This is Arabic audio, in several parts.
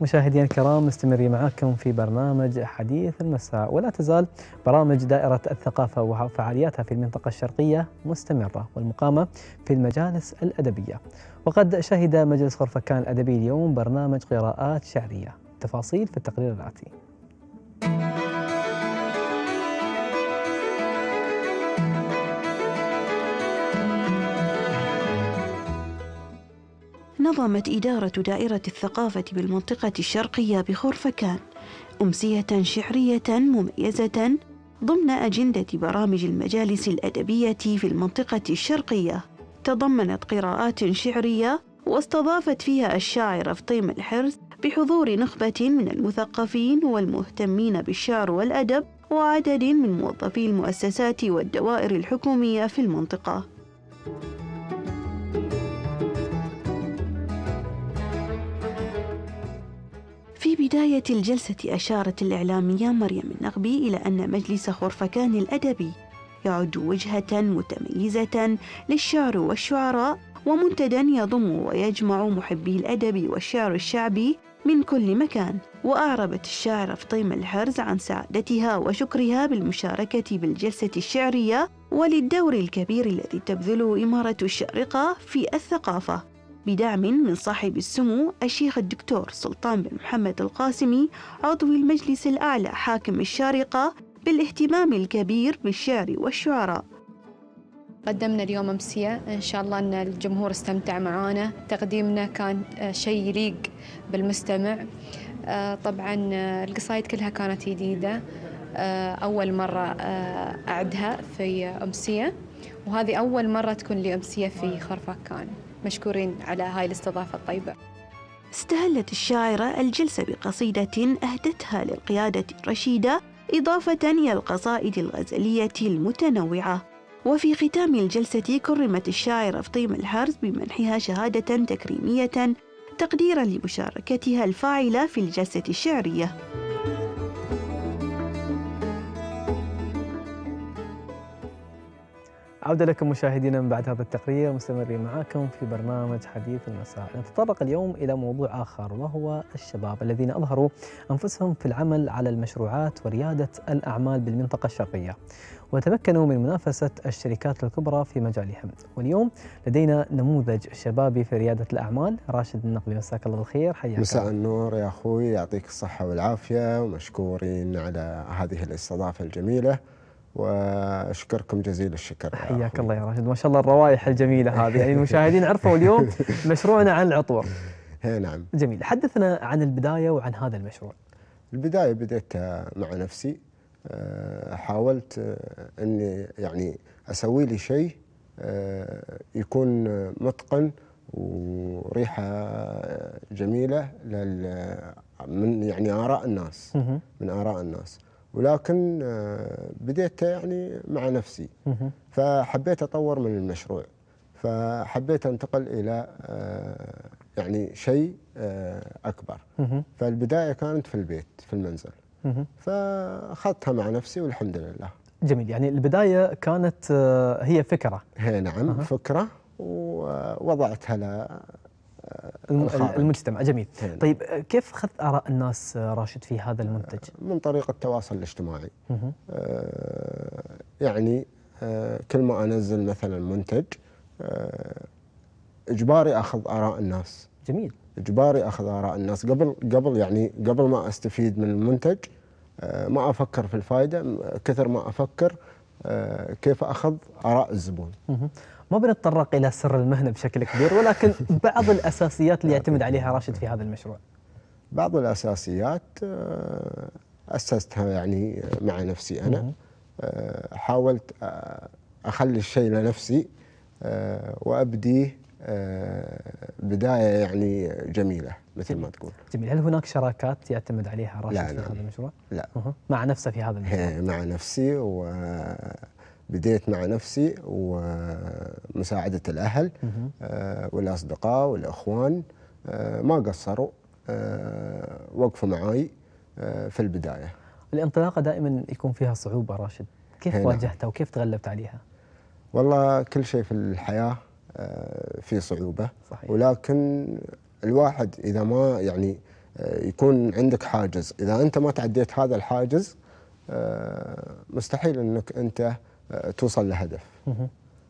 مشاهدينا الكرام مستمرين معكم في برنامج حديث المساء ولا تزال برامج دائرة الثقافة وفعالياتها في المنطقة الشرقية مستمرة والمقامة في المجالس الأدبية وقد شهد مجلس خرفكان الأدبي اليوم برنامج قراءات شعرية تفاصيل في التقرير الآتي نظمت إدارة دائرة الثقافة بالمنطقة الشرقية بخرفكان أمسية شعرية مميزة ضمن أجندة برامج المجالس الأدبية في المنطقة الشرقية تضمنت قراءات شعرية واستضافت فيها الشاعر فطيم الحرز بحضور نخبة من المثقفين والمهتمين بالشعر والأدب وعدد من موظفي المؤسسات والدوائر الحكومية في المنطقة. في بداية الجلسة أشارت الإعلامية مريم النغبي إلى أن مجلس خرفكان الأدبي يعد وجهة متميزة للشعر والشعراء ومنتدى يضم ويجمع محبي الأدب والشعر الشعبي من كل مكان وأعربت الشاعرة فطيمة الحرز عن سعادتها وشكرها بالمشاركة بالجلسة الشعرية وللدور الكبير الذي تبذله إمارة الشارقة في الثقافة بدعم من صاحب السمو الشيخ الدكتور سلطان بن محمد القاسمي عضو المجلس الأعلى حاكم الشارقة بالاهتمام الكبير بالشعر والشعراء قدمنا اليوم أمسية إن شاء الله أن الجمهور استمتع معانا تقديمنا كان آه، شيء يليق بالمستمع آه، طبعا آه، القصايد كلها كانت جديدة أول مرة أعدها في أمسية وهذه أول مرة تكون لي أمسية في خرفكان مشكورين على هاي الاستضافة الطيبة استهلت الشاعرة الجلسة بقصيدة أهدتها للقيادة الرشيدة إضافة إلى القصائد الغزلية المتنوعة وفي ختام الجلسة كرمت الشاعرة فطيم الحرز بمنحها شهادة تكريمية تقديرا لمشاركتها الفاعلة في الجلسة الشعرية عودة لكم مشاهدينا من بعد هذا التقرير مستمرين معاكم في برنامج حديث المساء نتطرق اليوم إلى موضوع آخر وهو الشباب الذين أظهروا أنفسهم في العمل على المشروعات وريادة الأعمال بالمنطقة الشرقية وتمكنوا من منافسة الشركات الكبرى في مجالهم واليوم لدينا نموذج شبابي في ريادة الأعمال راشد النقبي مساك الله بالخير حياك مساء النور يا أخوي يعطيك الصحة والعافية ومشكورين على هذه الاستضافة الجميلة واشكركم جزيل الشكر حياك الله يا راشد ما شاء الله الروائح الجميله هذه يعني المشاهدين عرفوا اليوم مشروعنا عن العطور نعم جميل حدثنا عن البدايه وعن هذا المشروع البدايه بديت مع نفسي آه، حاولت آه، اني يعني اسوي لي شيء آه، يكون متقن وريحه جميله من يعني اراء الناس من اراء الناس ولكن آه، بديت يعني مع نفسي فحبيت اطور من المشروع فحبيت انتقل الى آه، يعني شيء آه، اكبر فالبدايه كانت في البيت في المنزل فاخذتها مع نفسي والحمد لله جميل يعني البدايه كانت هي فكره هي نعم فكره ووضعتها المجتمع جميل طيب كيف اخذت اراء الناس آه، راشد في هذا المنتج من طريق التواصل الاجتماعي آه، يعني آه، كل ما انزل مثلا منتج اجباري اخذ اراء الناس جميل اجباري اخذ اراء الناس قبل قبل يعني قبل ما استفيد من المنتج ما افكر في الفائده كثر ما افكر كيف اخذ اراء الزبون ما بنتطرق الى سر المهنه بشكل كبير ولكن بعض الاساسيات اللي يعتمد عليها راشد في هذا المشروع. بعض الاساسيات آه، اسستها يعني آه، مع نفسي انا آه، حاولت اخلي الشيء لنفسي وابديه بدايه يعني جميله مثل ما تقول. جميل، هل هناك شراكات يعتمد عليها راشد لا في هذا المشروع؟ لا مع نفسه في هذا المشروع؟ مع نفسي و بديت مع نفسي ومساعدة الأهل آه، والأصدقاء والإخوان آه، ما قصروا آه، وقفوا معي في البداية الانطلاقة دائما يكون فيها صعوبة راشد كيف نعم. واجهتها وكيف تغلبت عليها؟ والله كل شيء في الحياة في صعوبة صحيح. ولكن الواحد إذا ما يعني يكون عندك حاجز إذا أنت ما تعديت هذا الحاجز مستحيل أنك أنت توصل لهدف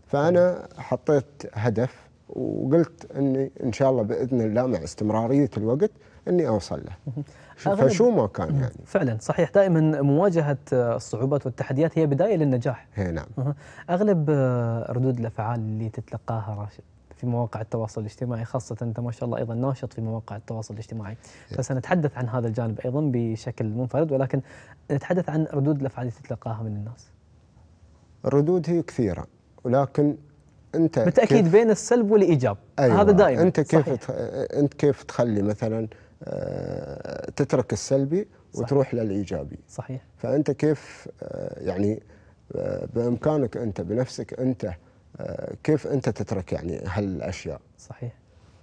فانا حطيت هدف وقلت اني ان شاء الله باذن الله مع استمراريه الوقت اني اوصل له فشو ما كان يعني فعلا صحيح دائما مواجهه الصعوبات والتحديات هي بدايه للنجاح هي نعم اغلب آه، ردود الافعال اللي تتلقاها راشد في مواقع التواصل الاجتماعي خاصة أنت ما شاء الله أيضا ناشط في مواقع التواصل الاجتماعي فسنتحدث عن هذا الجانب أيضا بشكل منفرد ولكن نتحدث عن ردود الأفعال اللي تتلقاها من الناس الردود هي كثيره ولكن انت بالتاكيد بين السلب والايجاب أيوة هذا دائما انت كيف صحيح. انت كيف تخلي مثلا آه، تترك السلبي صحيح. وتروح للايجابي صحيح فانت كيف آه، يعني آه، بامكانك انت بنفسك انت كيف انت تترك يعني هالاشياء صحيح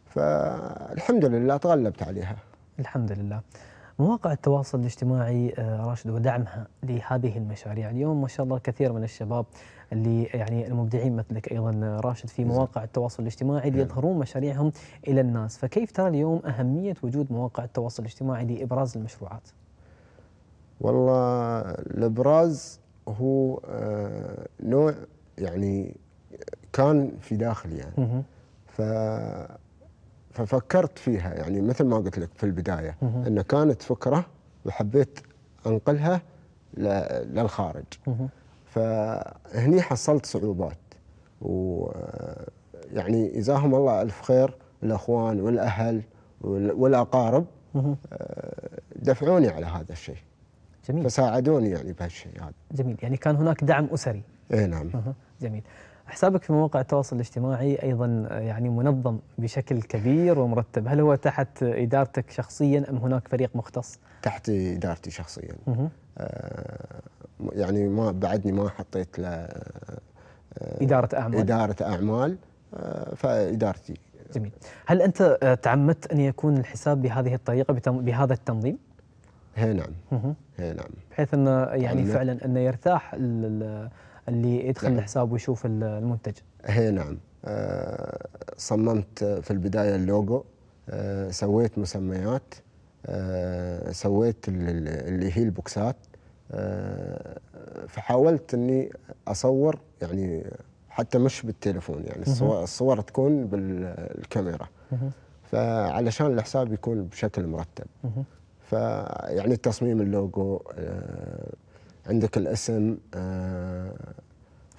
فالحمد لله تغلبت عليها الحمد لله مواقع التواصل الاجتماعي آه، راشد ودعمها لهذه المشاريع اليوم ما شاء الله كثير من الشباب اللي يعني المبدعين مثلك ايضا آه، راشد في مواقع التواصل الاجتماعي اللي نعم. يظهرون مشاريعهم الى الناس فكيف ترى اليوم اهميه وجود مواقع التواصل الاجتماعي لابراز المشروعات والله الابراز هو آه، نوع يعني كان في داخلي يعني ف ففكرت فيها يعني مثل ما قلت لك في البدايه ان كانت فكره وحبيت انقلها للخارج فهني حصلت صعوبات و يعني جزاهم الله الف خير الاخوان والاهل والاقارب آه، دفعوني على هذا الشيء جميل فساعدوني يعني بهالشيء هذا جميل يعني كان هناك دعم اسري اي نعم جميل حسابك في مواقع التواصل الاجتماعي أيضا يعني منظم بشكل كبير ومرتب هل هو تحت إدارتك شخصيا أم هناك فريق مختص؟ تحت إدارتي شخصيا آه يعني ما بعدني ما حطيت له آه إدارة أعمال إدارة أعمال آه فإدارتي جميل هل أنت آه، تعمدت أن يكون الحساب بهذه الطريقة بهذا التنظيم؟ هي نعم هي نعم بحيث أنه يعني فعلا أنه يرتاح اللي يدخل نعم. الحساب ويشوف المنتج هي نعم آه، صممت في البدايه اللوجو آه، سويت مسميات آه، سويت اللي هي البوكسات فحاولت اني اصور يعني حتى مش بالتليفون يعني الصور, الصور تكون بالكاميرا فعلشان الحساب يكون بشكل مرتب فيعني تصميم اللوجو عندك الاسم آه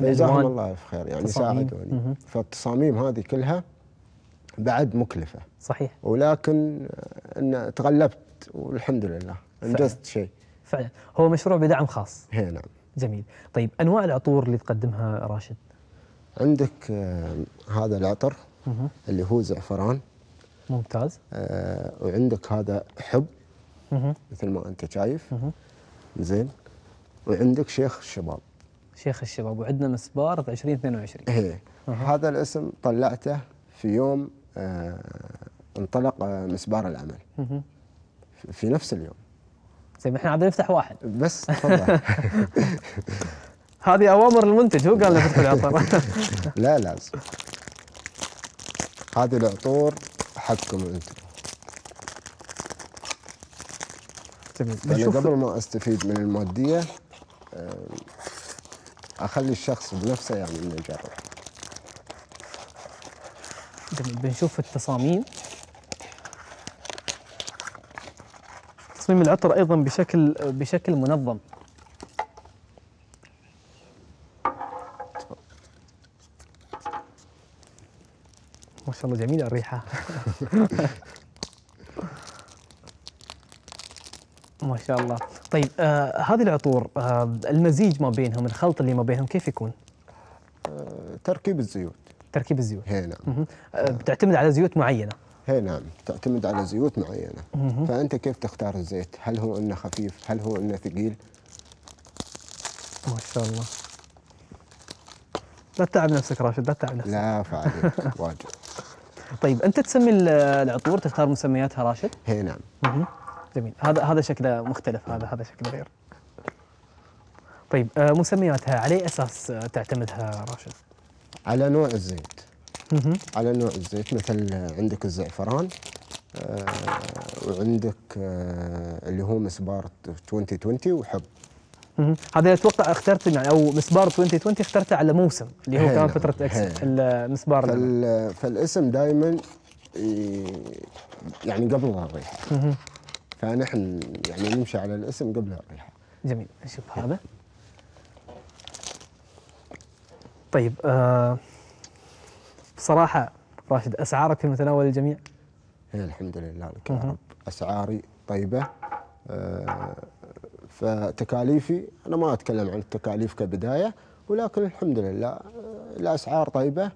الله في خير يعني ساعدوني فالتصاميم هذه كلها بعد مكلفه صحيح ولكن آه، ان تغلبت والحمد لله انجزت شيء فعلا هو مشروع بدعم خاص هي نعم جميل طيب انواع العطور اللي تقدمها راشد عندك آه، هذا العطر مه. اللي هو زعفران ممتاز آه وعندك هذا حب مه. مثل ما انت شايف زين وعندك شيخ الشباب شيخ الشباب وعندنا مسبار في 2022 ايه هذا الاسم طلعته في يوم آه انطلق آه مسبار العمل في نفس اليوم زين احنا عاد نفتح واحد بس تفضل هذه اوامر المنتج هو قال لنا فتحوا العطر لا لازم هذه العطور حقكم انتم جميل قبل ما استفيد من الماديه آه، اخلي الشخص بنفسه يعني يعني يجرب بنشوف التصاميم تصميم العطر ايضا بشكل بشكل منظم ما شاء الله جميله الريحه شاء الله طيب آه هذه العطور آه المزيج ما بينهم الخلط اللي ما بينهم كيف يكون آه تركيب الزيوت تركيب الزيوت هي نعم آه بتعتمد على زيوت معينه هي نعم تعتمد على زيوت معينه فانت كيف تختار الزيت هل هو انه خفيف هل هو انه ثقيل ما شاء الله لا تتعب نفسك راشد لا تتعب نفسك لا فعلا واجد طيب انت تسمي العطور تختار مسمياتها راشد؟ اي نعم. جميل هذا هذا شكله مختلف هذا هذا شكله غير طيب آه، مسمياتها على اساس آه، تعتمدها راشد على نوع الزيت على نوع الزيت مثل عندك الزعفران آه، وعندك اللي هو مسبار 2020 وحب هذا اتوقع اخترت يعني او مسبار 2020 اخترته على موسم اللي هو كان فتره اكس المسبار فالاسم دائما يعني قبل الريحه فنحن يعني نمشي على الاسم قبل الريحه جميل نشوف هذا طيب آه بصراحه راشد اسعارك في متناول الجميع إيه، الحمد لله لك يا رب اسعاري طيبه آه فتكاليفي انا ما اتكلم عن التكاليف كبدايه ولكن الحمد لله آه، الاسعار طيبه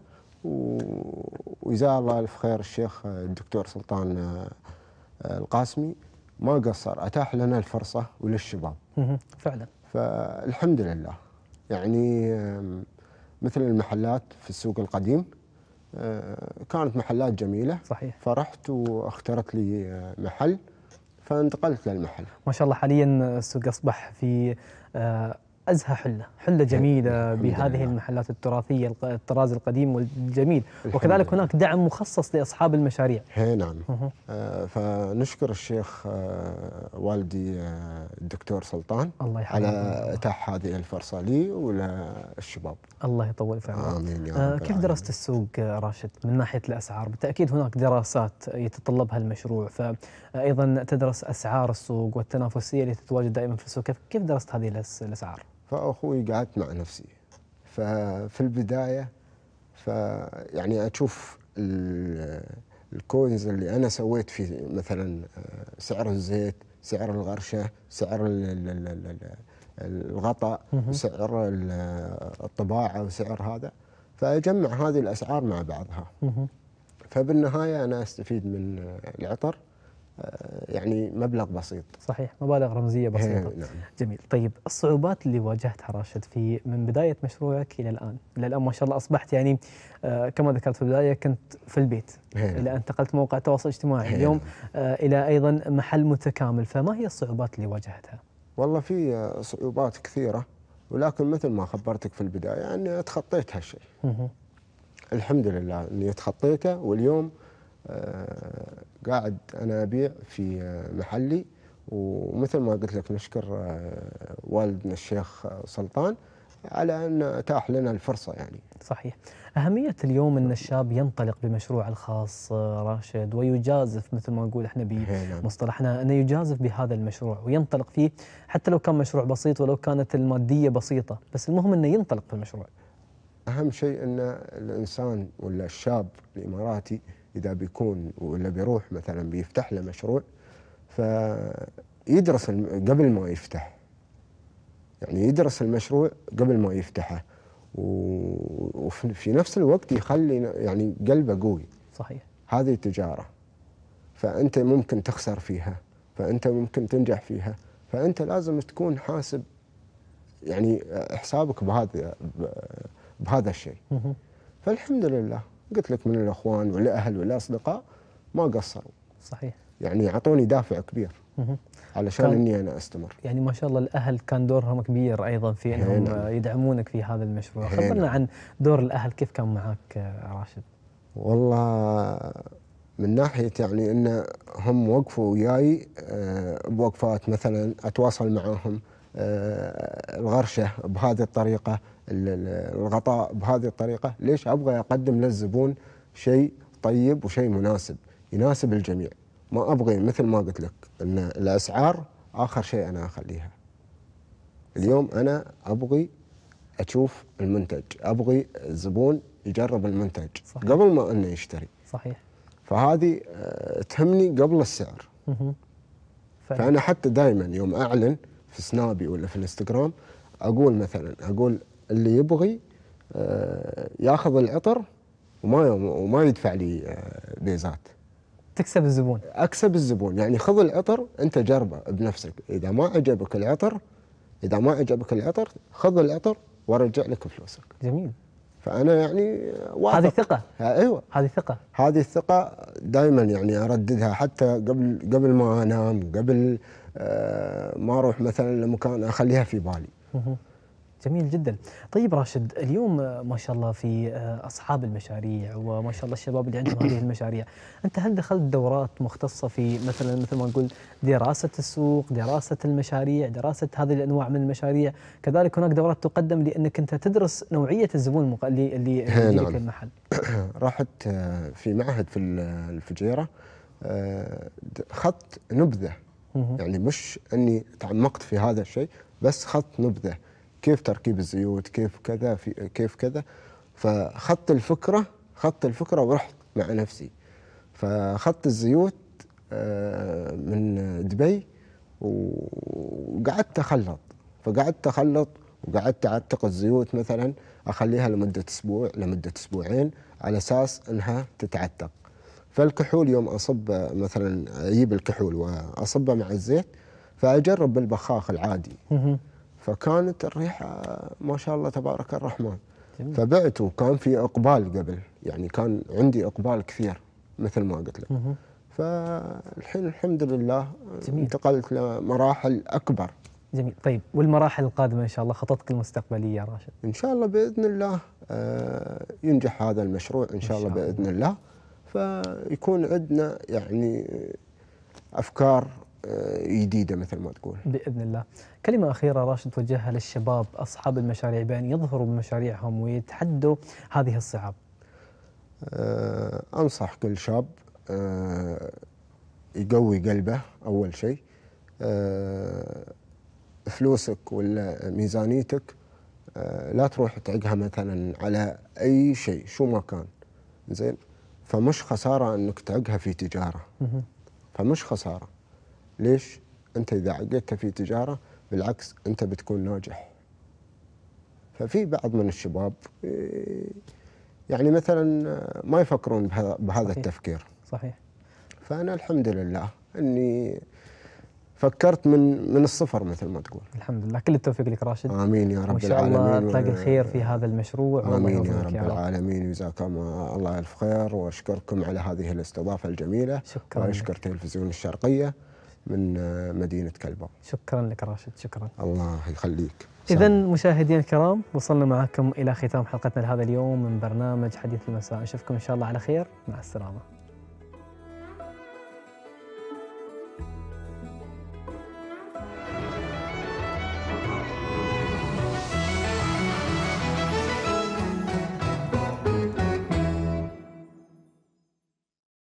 وجزاه الله الف خير الشيخ الدكتور سلطان آه، آه، القاسمي ما قصر أتاح لنا الفرصة وللشباب فعلا فالحمد لله يعني مثل المحلات في السوق القديم آه، كانت محلات جميلة صحيح فرحت واخترت لي آه، محل فانتقلت للمحل ما شاء الله حاليا السوق أصبح في آه، ازهى حله، حله جميله بهذه نعم. المحلات التراثيه الطراز القديم والجميل، وكذلك هناك دعم مخصص لاصحاب المشاريع. اي نعم. آه فنشكر الشيخ آه والدي آه الدكتور سلطان الله يحفظه على اتاح هذه الفرصه لي وللشباب. الله يطول في عمرك. امين يا آه، رب كيف درست السوق راشد من ناحيه الاسعار؟ بالتاكيد هناك دراسات يتطلبها المشروع، ف ايضا تدرس اسعار السوق والتنافسيه اللي تتواجد دائما في السوق، كيف درست هذه الاسعار؟ فاخوي قعدت مع نفسي ففي البدايه فيعني اشوف الكوينز اللي انا سويت في مثلا آه، سعر الزيت، سعر الغرشه، سعر الغطاء، سعر الطباعه وسعر هذا فاجمع هذه الاسعار مع بعضها. فبالنهايه انا استفيد من العطر آه، يعني مبلغ بسيط صحيح مبالغ رمزيه إيه، بسيطه نعم. جميل طيب الصعوبات اللي واجهتها راشد في من بدايه مشروعك الى الان الى الان ما شاء الله اصبحت يعني آه، كما ذكرت في البدايه كنت في البيت إيه. الى ان انتقلت موقع التواصل الاجتماعي إيه. اليوم آه، الى ايضا محل متكامل فما هي الصعوبات اللي واجهتها والله في صعوبات كثيره ولكن مثل ما خبرتك في البدايه اني يعني اتخطيت هالشيء الحمد لله اني تخطيته واليوم آه، قاعد انا ابيع في آه، محلي ومثل ما قلت لك نشكر آه، والدنا الشيخ سلطان على ان اتاح لنا الفرصه يعني. صحيح. اهميه اليوم ان الشاب ينطلق بمشروعه الخاص راشد ويجازف مثل ما نقول احنا إيه، نعم. بمصطلحنا انه يجازف بهذا المشروع وينطلق فيه حتى لو كان مشروع بسيط ولو كانت الماديه بسيطه، بس المهم انه ينطلق في المشروع. اهم شيء ان الانسان ولا الشاب الاماراتي إذا بيكون ولا بيروح مثلا بيفتح له مشروع فيدرس قبل ما يفتح يعني يدرس المشروع قبل ما يفتحه وفي نفس الوقت يخلي يعني قلبه قوي صحيح هذه تجارة فأنت ممكن تخسر فيها فأنت ممكن تنجح فيها فأنت لازم تكون حاسب يعني حسابك بهذا بهذا الشيء فالحمد لله قلت لك من الاخوان ولا اهل ولا اصدقاء ما قصروا صحيح يعني اعطوني دافع كبير علشان اني انا استمر يعني ما شاء الله الاهل كان دورهم كبير ايضا في انهم هينا. يدعمونك في هذا المشروع خبرنا عن دور الاهل كيف كان معك راشد والله من ناحيه يعني ان هم وقفوا وياي آه، بوقفات مثلا اتواصل معاهم آه، الغرشه بهذه الطريقه الغطاء بهذه الطريقه ليش ابغى اقدم للزبون شيء طيب وشيء مناسب يناسب الجميع ما ابغي مثل ما قلت لك ان الاسعار اخر شيء انا اخليها اليوم انا ابغي اشوف المنتج ابغي الزبون يجرب المنتج صحيح. قبل ما انه يشتري صحيح فهذه آه، تهمني قبل السعر فانا حتى دائما يوم اعلن في سنابي ولا في الانستغرام اقول مثلا اقول اللي يبغي آه، ياخذ العطر وما وما يدفع لي آه، بيزات تكسب الزبون اكسب الزبون يعني خذ العطر انت جربه بنفسك اذا ما عجبك العطر اذا ما عجبك العطر خذ العطر وارجع لك فلوسك جميل فانا يعني هذه ثقه آه، ايوه هذه ثقه هذه الثقه دائما يعني ارددها حتى قبل قبل ما انام قبل آه، ما اروح مثلا لمكان اخليها في بالي. جميل جدا طيب راشد اليوم ما شاء الله في آه، أصحاب المشاريع وما شاء الله الشباب اللي عندهم هذه المشاريع أنت هل دخلت دورات مختصة في مثلا مثل ما نقول دراسة السوق دراسة المشاريع دراسة هذه الأنواع من المشاريع كذلك هناك دورات تقدم لأنك أنت تدرس نوعية الزبون اللي اللي يجيك نعم. المحل رحت آه، في معهد في الفجيرة خط نبذة يعني مش اني تعمقت في هذا الشيء بس خط نبذه كيف تركيب الزيوت كيف كذا في كيف كذا فاخذت الفكره اخذت الفكره ورحت مع نفسي فاخذت الزيوت آه، من دبي وقعدت اخلط فقعدت اخلط وقعدت اعتق الزيوت مثلا اخليها لمده اسبوع لمده اسبوعين على اساس انها تتعتق فالكحول يوم أصب مثلا أجيب الكحول وأصبه مع الزيت فأجرب بالبخاخ العادي فكانت الريحة ما شاء الله تبارك الرحمن جميل. فبعت وكان في إقبال قبل يعني كان عندي إقبال كثير مثل ما قلت لك فالحين الحمد لله جميل. انتقلت لمراحل أكبر جميل طيب والمراحل القادمة إن شاء الله خططك المستقبلية يا راشد إن شاء الله بإذن الله آه، ينجح هذا المشروع إن شاء, إن شاء الله بإذن الله فيكون عندنا يعني افكار آه، جديده مثل ما تقول. باذن الله. كلمه اخيره راشد توجهها للشباب اصحاب المشاريع بان يظهروا بمشاريعهم ويتحدوا هذه الصعاب. آه، انصح كل شاب آه، يقوي قلبه اول شيء. فلوسك ولا ميزانيتك لا تروح تعقها مثلا على اي شيء شو ما كان. زين فمش خساره انك تعقها في تجاره فمش خساره ليش انت اذا عقدتها في تجاره بالعكس انت بتكون ناجح ففي بعض من الشباب يعني مثلا ما يفكرون بهذا صحيح. التفكير صحيح فانا الحمد لله اني فكرت من من الصفر مثل ما تقول الحمد لله كل التوفيق لك راشد امين يا رب العالمين وان شاء الله تلاقي الخير في هذا المشروع امين يا رب العالمين جزاكم الله الف خير واشكركم على هذه الاستضافه الجميله شكرا واشكر تلفزيون الشرقيه من مدينه كلبه شكرا لك راشد شكرا الله يخليك إذا مشاهدينا الكرام وصلنا معكم إلى ختام حلقتنا لهذا اليوم من برنامج حديث المساء اشوفكم إن شاء الله على خير مع السلامة